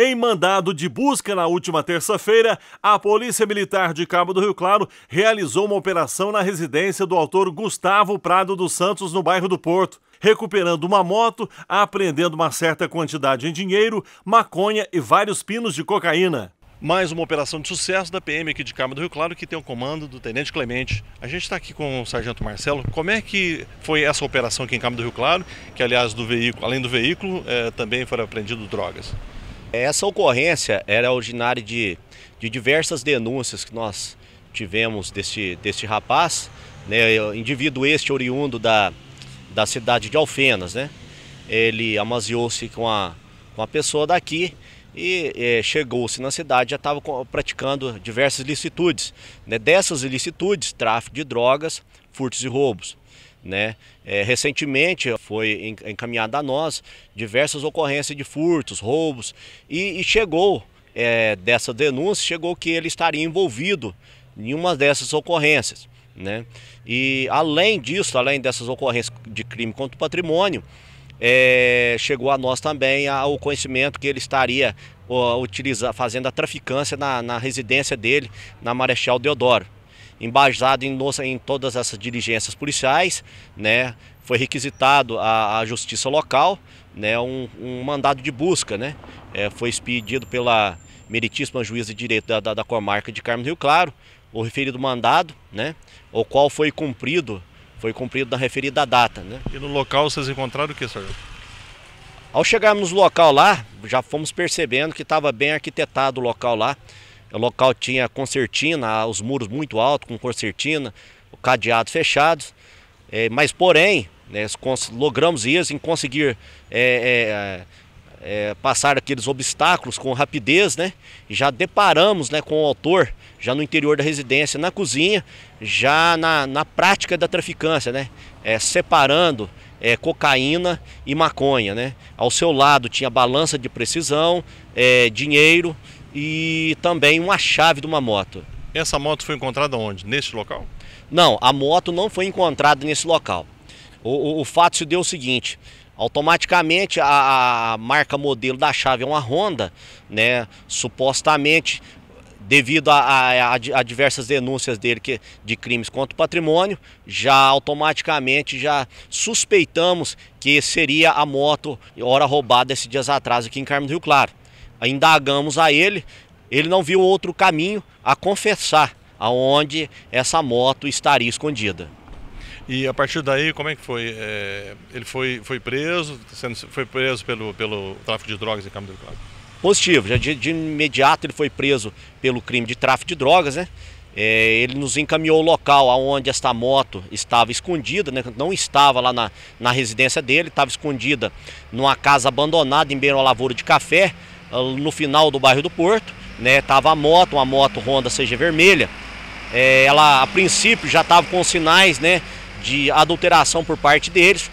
Em mandado de busca na última terça-feira, a Polícia Militar de Cabo do Rio Claro realizou uma operação na residência do autor Gustavo Prado dos Santos, no bairro do Porto recuperando uma moto, apreendendo uma certa quantidade em dinheiro, maconha e vários pinos de cocaína. Mais uma operação de sucesso da PM aqui de Cabo do Rio Claro, que tem o comando do Tenente Clemente. A gente está aqui com o Sargento Marcelo. Como é que foi essa operação aqui em Cabo do Rio Claro? Que, aliás, do veículo, além do veículo, é, também foram apreendidas drogas. Essa ocorrência era originária de, de diversas denúncias que nós tivemos desse, desse rapaz, né, indivíduo este oriundo da, da cidade de Alfenas. Né? Ele amaziou-se com a, com a pessoa daqui e é, chegou-se na cidade, já estava praticando diversas ilicitudes, Né? Dessas ilicitudes, tráfico de drogas, furtos e roubos. Né? É, recentemente foi encaminhada a nós diversas ocorrências de furtos, roubos e, e chegou é, dessa denúncia, chegou que ele estaria envolvido em uma dessas ocorrências. Né? E além disso, além dessas ocorrências de crime contra o patrimônio, é, chegou a nós também o conhecimento que ele estaria ó, fazendo a traficância na, na residência dele, na Marechal Deodoro embasado em, nossa, em todas essas diligências policiais, né, foi requisitado à, à justiça local né, um, um, mandado de busca. Né, é, foi expedido pela meritíssima juíza de direito da, da, da comarca de Carmo Rio Claro, o referido mandado, né, o qual foi cumprido, foi cumprido na referida data. Né. E no local vocês encontraram o que, senhor? Ao chegarmos no local lá, já fomos percebendo que estava bem arquitetado o local lá. O local tinha concertina, os muros muito altos com concertina, cadeados fechados. É, mas, porém, né, logramos isso em conseguir é é, é, é, passar aqueles obstáculos com rapidez, né? E já deparamos né, com o autor já no interior da residência, na cozinha, já na, na prática da traficância, né? É, separando é, cocaína e maconha, né? Ao seu lado tinha balança de precisão, é, dinheiro e também uma chave de uma moto. Essa moto foi encontrada onde? Neste local? Não, a moto não foi encontrada nesse local. O, o, o fato se deu o seguinte: automaticamente a, a, marca modelo da chave é uma Honda, né? Supostamente devido a, a, a, diversas denúncias dele que, de crimes contra o patrimônio, já automaticamente já suspeitamos que seria a moto hora roubada esses dias atrás aqui em Carmo do Rio Claro indagamos a ele, ele não viu outro caminho a confessar aonde essa moto estaria escondida. E a partir daí, como é que foi? É, ele foi, foi preso, sendo, foi preso pelo, pelo tráfico de drogas em Câmara do Cabo? Positivo, já de, de, imediato ele foi preso pelo crime de tráfico de drogas, né? É, ele nos encaminhou o local aonde esta moto estava escondida, né? não estava lá na, na residência dele, estava escondida numa casa abandonada em beira à lavoura de café. Ah, no final do bairro do Porto, né? Tava a moto, uma moto Honda CG vermelha. É, ela a princípio já estava com sinais, né, de adulteração por parte deles.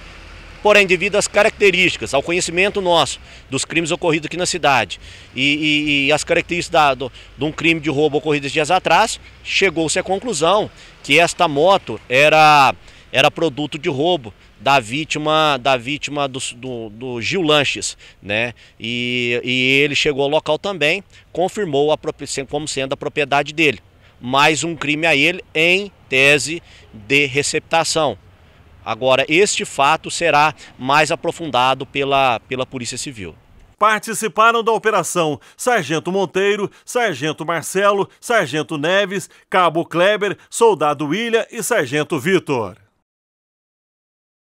Porém, devido às características, ao conhecimento nosso dos crimes ocorridos aqui na cidade e, e, e as características da, do, de um crime de roubo ocorrido dias atrás, chegou-se à conclusão que esta moto era era produto de roubo da vítima da vítima do, do, do Gil Lanches, né? E, e ele chegou ao local também, confirmou a, como sendo a propriedade dele. Mais um crime a ele em tese de receptação. Agora, este fato será mais aprofundado pela, pela Polícia Civil. Participaram da operação Sargento Monteiro, Sargento Marcelo, Sargento Neves, Cabo Kleber, Soldado William e Sargento Vitor.